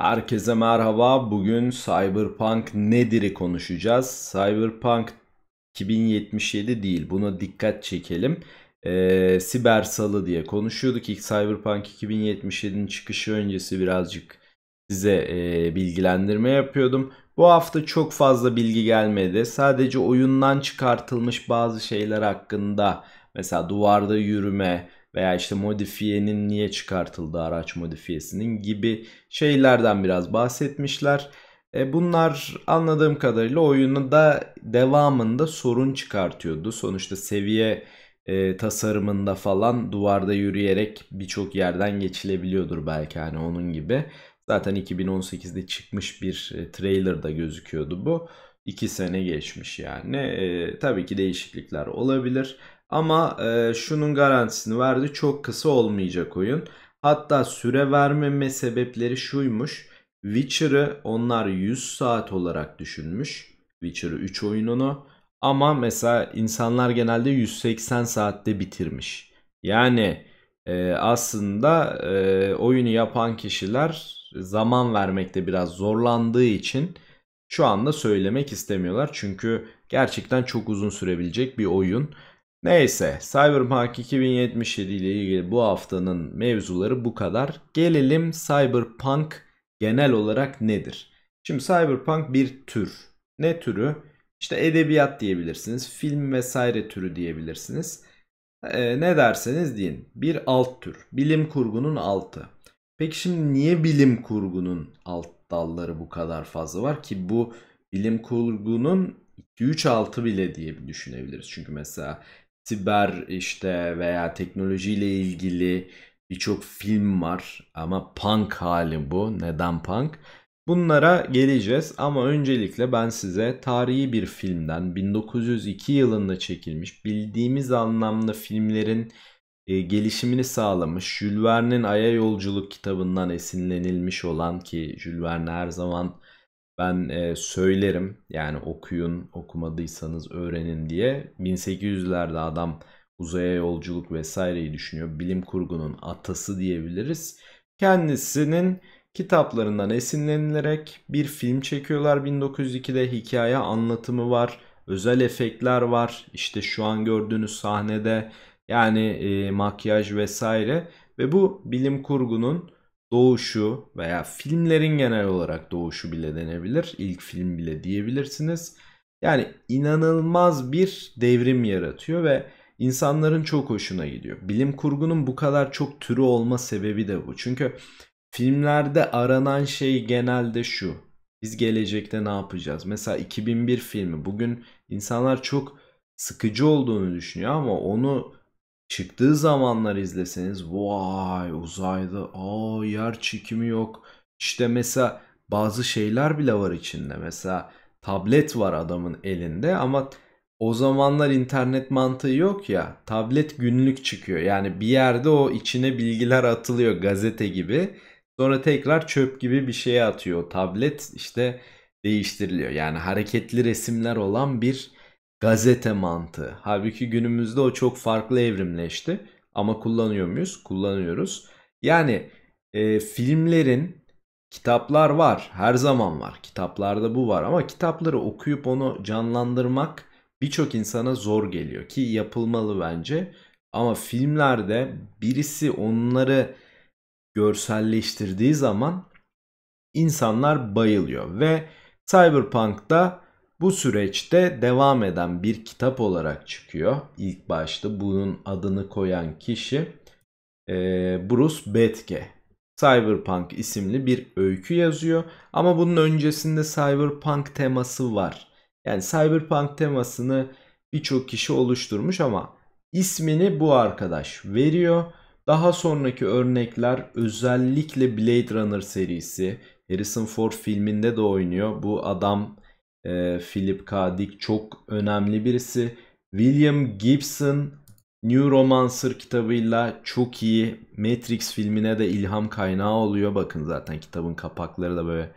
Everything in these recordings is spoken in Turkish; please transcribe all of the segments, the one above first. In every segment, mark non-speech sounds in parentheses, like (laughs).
Herkese merhaba. Bugün Cyberpunk nedir'i konuşacağız. Cyberpunk 2077 değil. Buna dikkat çekelim. Ee, siber salı diye konuşuyorduk. İlk Cyberpunk 2077'nin çıkışı öncesi birazcık size e, bilgilendirme yapıyordum. Bu hafta çok fazla bilgi gelmedi. Sadece oyundan çıkartılmış bazı şeyler hakkında mesela duvarda yürüme, veya işte modifiyenin niye çıkartıldığı araç modifiyesinin gibi şeylerden biraz bahsetmişler. E bunlar anladığım kadarıyla oyunu da devamında sorun çıkartıyordu. Sonuçta seviye e, tasarımında falan duvarda yürüyerek birçok yerden geçilebiliyordur belki hani onun gibi. Zaten 2018'de çıkmış bir e, trailer da gözüküyordu bu. 2 sene geçmiş yani. E, tabii ki değişiklikler olabilir ama e, şunun garantisini verdi. Çok kısa olmayacak oyun. Hatta süre vermeme sebepleri şuymuş. Witcher'ı onlar 100 saat olarak düşünmüş. Witcher'ı 3 oyununu. Ama mesela insanlar genelde 180 saatte bitirmiş. Yani e, aslında e, oyunu yapan kişiler zaman vermekte biraz zorlandığı için şu anda söylemek istemiyorlar. Çünkü gerçekten çok uzun sürebilecek bir oyun. Neyse Cyberpunk 2077 ile ilgili bu haftanın mevzuları bu kadar. Gelelim Cyberpunk genel olarak nedir? Şimdi Cyberpunk bir tür. Ne türü? İşte edebiyat diyebilirsiniz, film vesaire türü diyebilirsiniz. Ee, ne derseniz deyin. Bir alt tür. Bilim kurgunun altı. Peki şimdi niye bilim kurgunun alt dalları bu kadar fazla var ki bu bilim kurgunun 2-3 altı bile diye düşünebiliriz. Çünkü mesela siber işte veya teknolojiyle ilgili birçok film var ama punk hali bu. Neden punk? Bunlara geleceğiz ama öncelikle ben size tarihi bir filmden 1902 yılında çekilmiş bildiğimiz anlamda filmlerin e, gelişimini sağlamış Jules Verne'in Ay'a Yolculuk kitabından esinlenilmiş olan ki Jules Verne her zaman ben e, söylerim yani okuyun okumadıysanız öğrenin diye 1800'lerde adam uzaya yolculuk vesaireyi düşünüyor. Bilim kurgunun atası diyebiliriz. Kendisinin kitaplarından esinlenilerek bir film çekiyorlar 1902'de hikaye anlatımı var. Özel efektler var. işte şu an gördüğünüz sahnede yani e, makyaj vesaire ve bu bilim kurgunun doğuşu veya filmlerin genel olarak doğuşu bile denebilir. İlk film bile diyebilirsiniz. Yani inanılmaz bir devrim yaratıyor ve insanların çok hoşuna gidiyor. Bilim kurgunun bu kadar çok türü olma sebebi de bu. Çünkü filmlerde aranan şey genelde şu. Biz gelecekte ne yapacağız? Mesela 2001 filmi bugün insanlar çok sıkıcı olduğunu düşünüyor ama onu çıktığı zamanlar izleseniz vay uzayda aa yer çekimi yok. İşte mesela bazı şeyler bile var içinde. Mesela tablet var adamın elinde ama o zamanlar internet mantığı yok ya. Tablet günlük çıkıyor. Yani bir yerde o içine bilgiler atılıyor gazete gibi. Sonra tekrar çöp gibi bir şeye atıyor. Tablet işte değiştiriliyor. Yani hareketli resimler olan bir gazete mantığı. Halbuki günümüzde o çok farklı evrimleşti. Ama kullanıyor muyuz? Kullanıyoruz. Yani e, filmlerin kitaplar var. Her zaman var. Kitaplarda bu var. Ama kitapları okuyup onu canlandırmak birçok insana zor geliyor. Ki yapılmalı bence. Ama filmlerde birisi onları görselleştirdiği zaman insanlar bayılıyor. Ve Cyberpunk'ta bu süreçte devam eden bir kitap olarak çıkıyor. İlk başta bunun adını koyan kişi e, Bruce Betke. Cyberpunk isimli bir öykü yazıyor ama bunun öncesinde cyberpunk teması var. Yani cyberpunk temasını birçok kişi oluşturmuş ama ismini bu arkadaş veriyor. Daha sonraki örnekler özellikle Blade Runner serisi. Harrison Ford filminde de oynuyor. Bu adam e, Philip K. Dick çok önemli birisi. William Gibson New Romancer kitabıyla çok iyi Matrix filmine de ilham kaynağı oluyor. Bakın zaten kitabın kapakları da böyle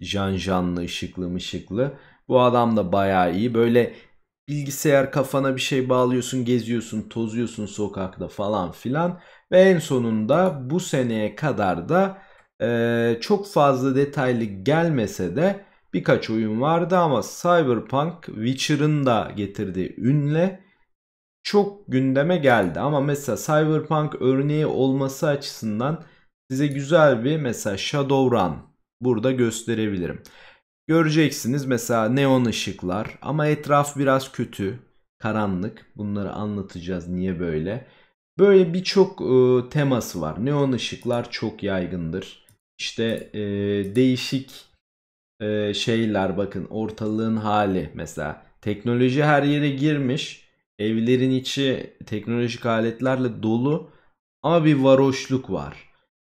jan janlı, ışıklı mışıklı. Bu adam da bayağı iyi. Böyle bilgisayar kafana bir şey bağlıyorsun, geziyorsun, tozuyorsun sokakta falan filan. Ve en sonunda bu seneye kadar da e, çok fazla detaylı gelmese de birkaç oyun vardı ama Cyberpunk Witcher'ın da getirdiği ünle çok gündeme geldi. Ama mesela Cyberpunk örneği olması açısından size güzel bir mesela Shadowrun burada gösterebilirim. Göreceksiniz mesela neon ışıklar ama etraf biraz kötü, karanlık. Bunları anlatacağız niye böyle. Böyle birçok e, teması var. Neon ışıklar çok yaygındır. İşte e, değişik e, şeyler bakın ortalığın hali mesela teknoloji her yere girmiş. Evlerin içi teknolojik aletlerle dolu ama bir varoşluk var.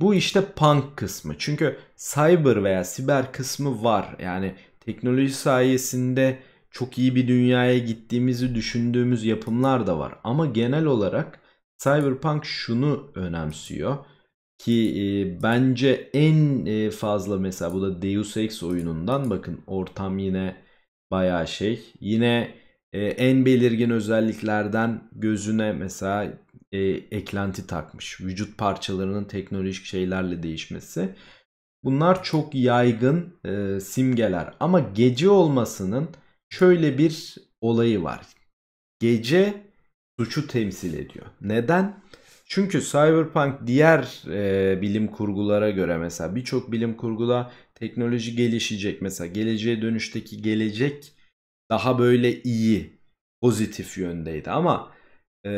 Bu işte punk kısmı. Çünkü cyber veya siber kısmı var. Yani teknoloji sayesinde çok iyi bir dünyaya gittiğimizi düşündüğümüz yapımlar da var. Ama genel olarak cyberpunk şunu önemsiyor. Ki e, bence en e, fazla mesela bu da Deus Ex oyunundan bakın ortam yine bayağı şey. Yine e, en belirgin özelliklerden gözüne mesela e, eklenti takmış. Vücut parçalarının teknolojik şeylerle değişmesi. Bunlar çok yaygın e, simgeler ama gece olmasının şöyle bir olayı var. Gece suçu temsil ediyor. Neden? Çünkü Cyberpunk diğer e, bilim kurgulara göre mesela birçok bilim kurguda teknoloji gelişecek. Mesela geleceğe dönüşteki gelecek daha böyle iyi, pozitif yöndeydi ama e,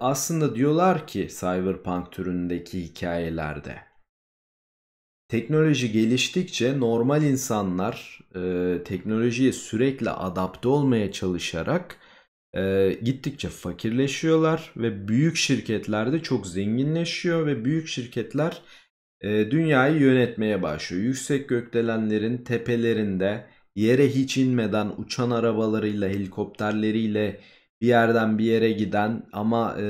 aslında diyorlar ki Cyberpunk türündeki hikayelerde teknoloji geliştikçe normal insanlar e, teknolojiye sürekli adapte olmaya çalışarak e, gittikçe fakirleşiyorlar ve büyük şirketler de çok zenginleşiyor ve büyük şirketler e, dünyayı yönetmeye başlıyor. Yüksek gökdelenlerin tepelerinde yere hiç inmeden uçan arabalarıyla, helikopterleriyle bir yerden bir yere giden ama e,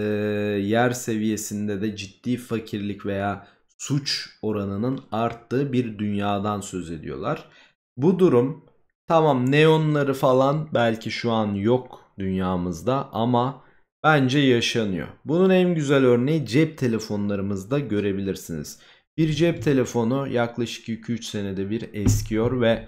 yer seviyesinde de ciddi fakirlik veya suç oranının arttığı bir dünyadan söz ediyorlar. Bu durum tamam neonları falan belki şu an yok dünyamızda ama bence yaşanıyor. Bunun en güzel örneği cep telefonlarımızda görebilirsiniz. Bir cep telefonu yaklaşık 2-3 senede bir eskiyor ve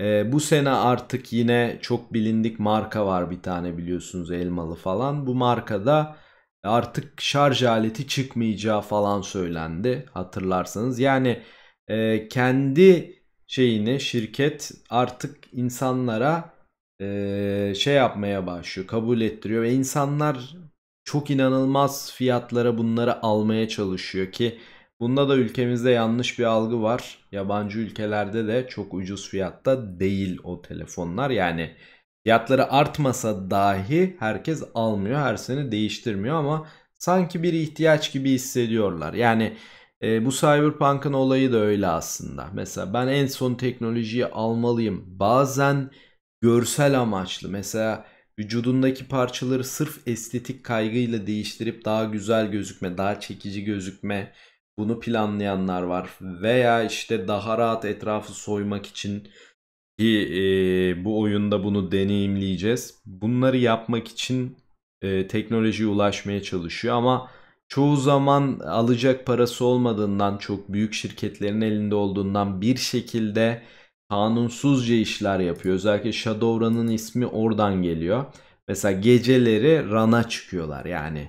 e, bu sene artık yine çok bilindik marka var bir tane biliyorsunuz elmalı falan. Bu markada artık şarj aleti çıkmayacağı falan söylendi hatırlarsanız. Yani e, kendi şeyini şirket artık insanlara e, şey yapmaya başlıyor, kabul ettiriyor ve insanlar çok inanılmaz fiyatlara bunları almaya çalışıyor ki bunda da ülkemizde yanlış bir algı var. Yabancı ülkelerde de çok ucuz fiyatta değil o telefonlar. Yani fiyatları artmasa dahi herkes almıyor, her sene değiştirmiyor ama sanki bir ihtiyaç gibi hissediyorlar. Yani e, bu Cyberpunk'ın olayı da öyle aslında. Mesela ben en son teknolojiyi almalıyım. Bazen görsel amaçlı mesela vücudundaki parçaları sırf estetik kaygıyla değiştirip daha güzel gözükme, daha çekici gözükme bunu planlayanlar var. Veya işte daha rahat etrafı soymak için ki e, bu oyunda bunu deneyimleyeceğiz. Bunları yapmak için e, teknolojiye ulaşmaya çalışıyor ama çoğu zaman alacak parası olmadığından çok büyük şirketlerin elinde olduğundan bir şekilde kanunsuzca işler yapıyor. Özellikle Shadowrun'ın ismi oradan geliyor. Mesela geceleri rana çıkıyorlar yani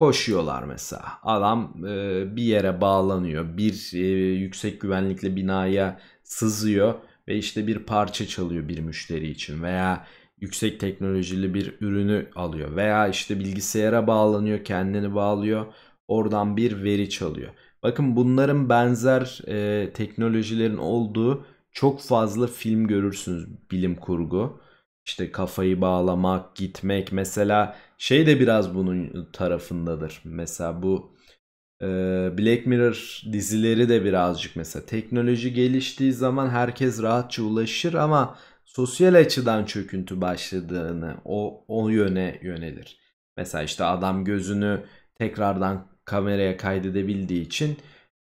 koşuyorlar mesela. Adam e, bir yere bağlanıyor. Bir e, yüksek güvenlikli binaya sızıyor ve işte bir parça çalıyor bir müşteri için veya yüksek teknolojili bir ürünü alıyor veya işte bilgisayara bağlanıyor, kendini bağlıyor. Oradan bir veri çalıyor. Bakın bunların benzer e, teknolojilerin olduğu çok fazla film görürsünüz bilim kurgu. İşte kafayı bağlamak, gitmek mesela şey de biraz bunun tarafındadır. Mesela bu e, Black Mirror dizileri de birazcık mesela teknoloji geliştiği zaman herkes rahatça ulaşır ama sosyal açıdan çöküntü başladığını o, o yöne yönelir. Mesela işte adam gözünü tekrardan kameraya kaydedebildiği için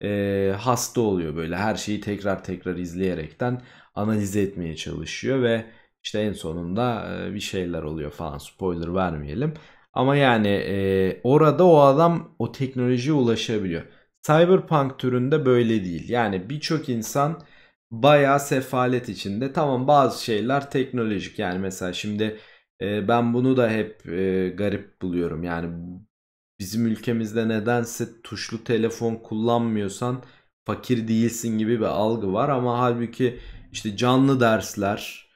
e, hasta oluyor böyle her şeyi tekrar tekrar izleyerekten analiz etmeye çalışıyor ve işte en sonunda e, bir şeyler oluyor falan spoiler vermeyelim. Ama yani e, orada o adam o teknolojiye ulaşabiliyor. Cyberpunk türünde böyle değil. Yani birçok insan bayağı sefalet içinde. Tamam bazı şeyler teknolojik yani mesela şimdi e, ben bunu da hep e, garip buluyorum. Yani bizim ülkemizde nedense tuşlu telefon kullanmıyorsan fakir değilsin gibi bir algı var ama halbuki işte canlı dersler,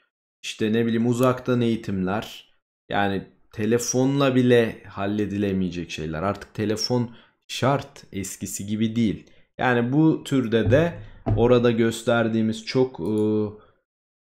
işte ne bileyim uzaktan eğitimler yani telefonla bile halledilemeyecek şeyler. Artık telefon şart eskisi gibi değil. Yani bu türde de orada gösterdiğimiz çok e,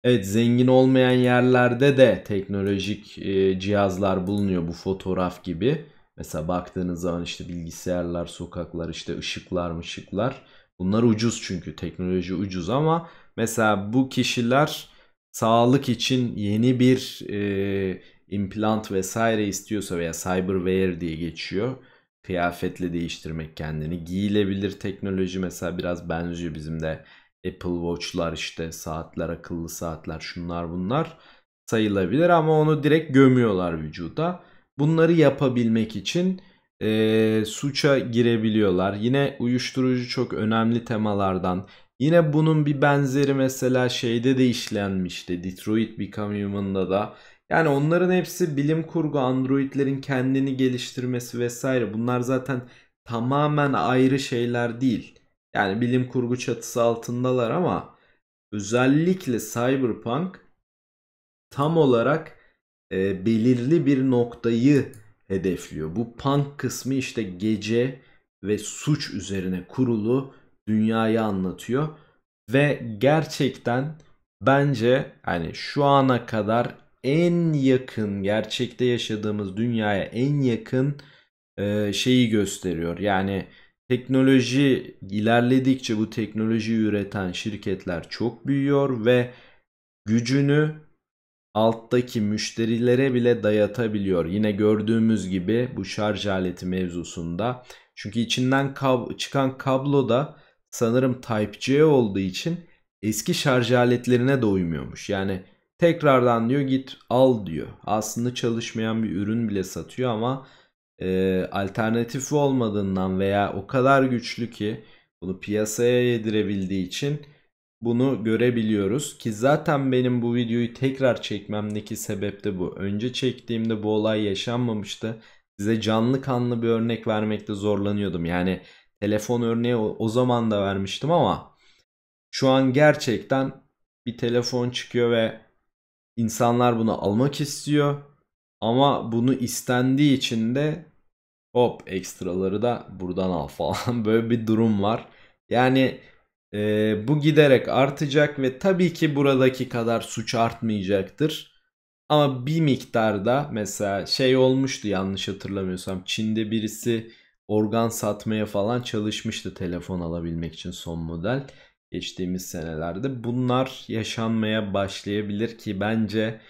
evet zengin olmayan yerlerde de teknolojik e, cihazlar bulunuyor bu fotoğraf gibi. Mesela baktığınız zaman işte bilgisayarlar, sokaklar, işte ışıklar, ışıklar. Bunlar ucuz çünkü teknoloji ucuz ama mesela bu kişiler sağlık için yeni bir e, implant vesaire istiyorsa veya cyberware diye geçiyor. Kıyafetle değiştirmek kendini. Giyilebilir teknoloji mesela biraz benziyor bizim de Apple Watch'lar işte saatler, akıllı saatler şunlar bunlar sayılabilir ama onu direkt gömüyorlar vücuda. Bunları yapabilmek için e, suça girebiliyorlar. Yine uyuşturucu çok önemli temalardan. Yine bunun bir benzeri mesela şeyde de işlenmişti. Detroit Become Human'da da. Yani onların hepsi bilim kurgu, androidlerin kendini geliştirmesi vesaire. Bunlar zaten tamamen ayrı şeyler değil. Yani bilim kurgu çatısı altındalar ama özellikle Cyberpunk tam olarak e, belirli bir noktayı hedefliyor. Bu punk kısmı işte gece ve suç üzerine kurulu dünyayı anlatıyor ve gerçekten bence hani şu ana kadar en yakın gerçekte yaşadığımız dünyaya en yakın e, şeyi gösteriyor. Yani teknoloji ilerledikçe bu teknolojiyi üreten şirketler çok büyüyor ve gücünü alttaki müşterilere bile dayatabiliyor. Yine gördüğümüz gibi bu şarj aleti mevzusunda. Çünkü içinden kab çıkan kablo da sanırım Type-C olduğu için eski şarj aletlerine de uymuyormuş. Yani tekrardan diyor git al diyor. Aslında çalışmayan bir ürün bile satıyor ama e, alternatifi olmadığından veya o kadar güçlü ki bunu piyasaya yedirebildiği için bunu görebiliyoruz ki zaten benim bu videoyu tekrar çekmemdeki sebep de bu. Önce çektiğimde bu olay yaşanmamıştı. Size canlı kanlı bir örnek vermekte zorlanıyordum. Yani telefon örneği o, zaman da vermiştim ama şu an gerçekten bir telefon çıkıyor ve insanlar bunu almak istiyor. Ama bunu istendiği için de hop ekstraları da buradan al falan (laughs) böyle bir durum var. Yani e, bu giderek artacak ve tabii ki buradaki kadar suç artmayacaktır. Ama bir miktarda mesela şey olmuştu yanlış hatırlamıyorsam Çin'de birisi organ satmaya falan çalışmıştı telefon alabilmek için son model geçtiğimiz senelerde. Bunlar yaşanmaya başlayabilir ki bence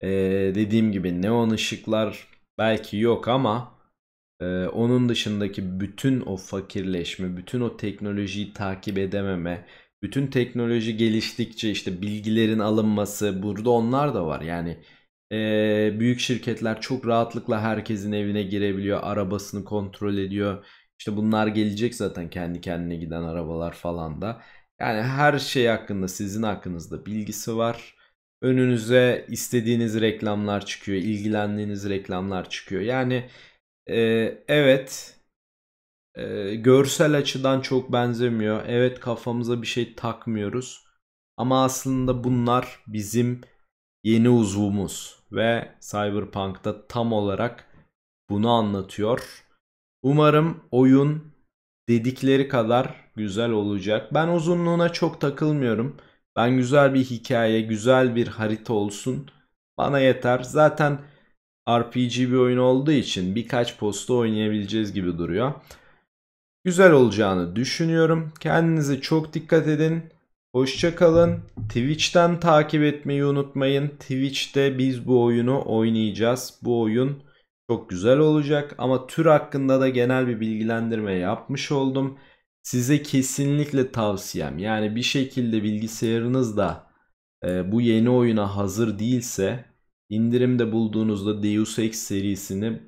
e, dediğim gibi neon ışıklar belki yok ama ee, onun dışındaki bütün o fakirleşme, bütün o teknolojiyi takip edememe, bütün teknoloji geliştikçe işte bilgilerin alınması burada onlar da var. Yani e, büyük şirketler çok rahatlıkla herkesin evine girebiliyor, arabasını kontrol ediyor. İşte bunlar gelecek zaten kendi kendine giden arabalar falan da. Yani her şey hakkında sizin hakkınızda bilgisi var. Önünüze istediğiniz reklamlar çıkıyor, ilgilendiğiniz reklamlar çıkıyor. Yani ee, evet. Ee, görsel açıdan çok benzemiyor. Evet kafamıza bir şey takmıyoruz. Ama aslında bunlar bizim yeni uzvumuz ve Cyberpunk'ta tam olarak bunu anlatıyor. Umarım oyun dedikleri kadar güzel olacak. Ben uzunluğuna çok takılmıyorum. Ben güzel bir hikaye, güzel bir harita olsun. Bana yeter. Zaten RPG bir oyun olduğu için birkaç posta oynayabileceğiz gibi duruyor. Güzel olacağını düşünüyorum. Kendinize çok dikkat edin. Hoşçakalın. Twitch'ten takip etmeyi unutmayın. Twitch'te biz bu oyunu oynayacağız. Bu oyun çok güzel olacak ama tür hakkında da genel bir bilgilendirme yapmış oldum. Size kesinlikle tavsiyem yani bir şekilde bilgisayarınızda e, bu yeni oyuna hazır değilse indirimde bulduğunuzda Deus Ex serisini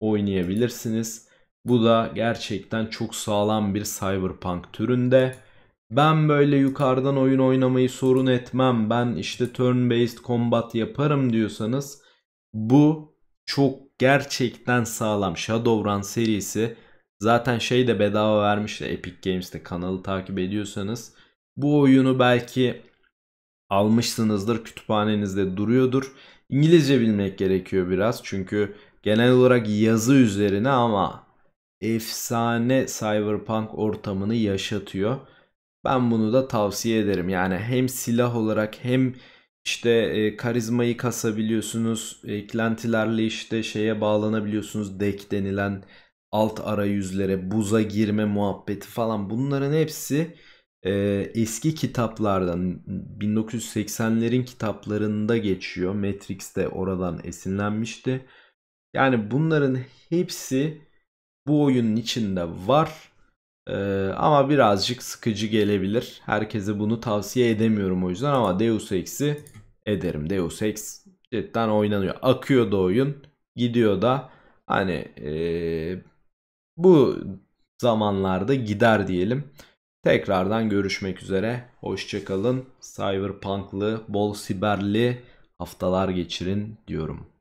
oynayabilirsiniz. Bu da gerçekten çok sağlam bir cyberpunk türünde. Ben böyle yukarıdan oyun oynamayı sorun etmem. Ben işte turn based combat yaparım diyorsanız bu çok gerçekten sağlam. Shadowrun serisi zaten şey de bedava vermiş de Epic Games'te kanalı takip ediyorsanız. Bu oyunu belki almışsınızdır kütüphanenizde duruyordur. İngilizce bilmek gerekiyor biraz çünkü genel olarak yazı üzerine ama efsane cyberpunk ortamını yaşatıyor. Ben bunu da tavsiye ederim. Yani hem silah olarak hem işte e, karizmayı kasabiliyorsunuz. Eklentilerle işte şeye bağlanabiliyorsunuz. Deck denilen alt arayüzlere, buza girme muhabbeti falan bunların hepsi e, eski kitaplardan 1980'lerin kitaplarında geçiyor. Matrix de oradan esinlenmişti. Yani bunların hepsi bu oyunun içinde var. Ee, ama birazcık sıkıcı gelebilir. Herkese bunu tavsiye edemiyorum o yüzden ama Deus Ex'i ederim. Deus Ex cidden oynanıyor. Akıyor da oyun. Gidiyor da hani ee, bu zamanlarda gider diyelim. Tekrardan görüşmek üzere. Hoşçakalın. Cyberpunk'lı, bol siberli haftalar geçirin diyorum.